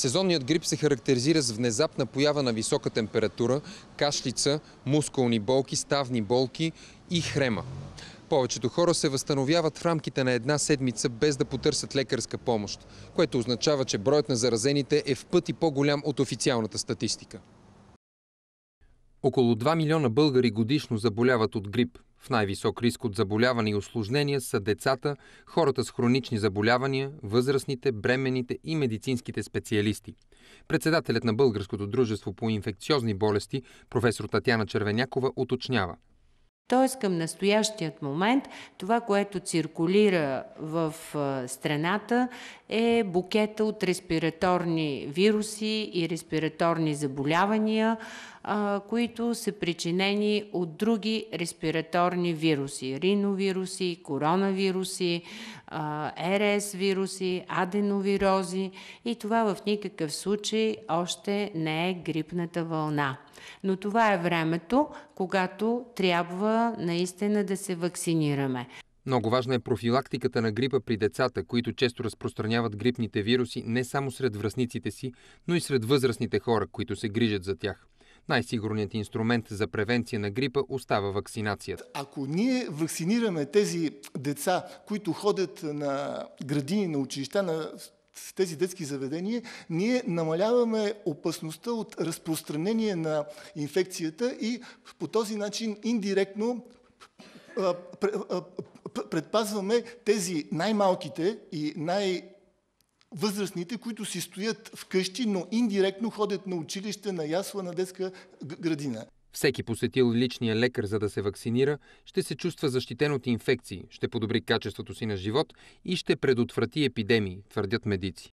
Сезонният грип се характеризира с внезапна поява на висока температура, кашлица, мускулни болки, ставни болки и хрема. Повечето хора се възстановяват в рамките на една седмица без да потърсят лекарска помощ, което означава, че броят на заразените е в пъти по-голям от официалната статистика. Около 2 милиона българи годишно заболяват от грип – в най-висок риск от заболяване и осложнения са децата, хората с хронични заболявания, възрастните, бременните и медицинските специалисти. Председателят на Българското дружество по инфекциозни болести, професор Татяна Червенякова, уточнява – Тоест към настоящият момент това, което циркулира в страната е букета от респираторни вируси и респираторни заболявания, които са причинени от други респираторни вируси. Риновируси, коронавируси, РС вируси, аденовирози и това в никакъв случай още не е грипната вълна. Но това е времето, когато трябва наистина да се вакцинираме. Много важна е профилактиката на грипа при децата, които често разпространяват грипните вируси не само сред връзниците си, но и сред възрастните хора, които се грижат за тях. Най-сигурният инструмент за превенция на грипа остава вакцинацията. Ако ние вакцинираме тези деца, които ходят на градини, на училища, на в тези детски заведения, ние намаляваме опасността от разпространение на инфекцията и по този начин индиректно предпазваме тези най-малките и най- възрастните, които си стоят вкъщи, но индиректно ходят на училище, на ясла, на детска градина. Всеки посетил личния лекар, за да се вакцинира, ще се чувства защитен от инфекции, ще подобри качеството си на живот и ще предотврати епидемии, твърдят медици.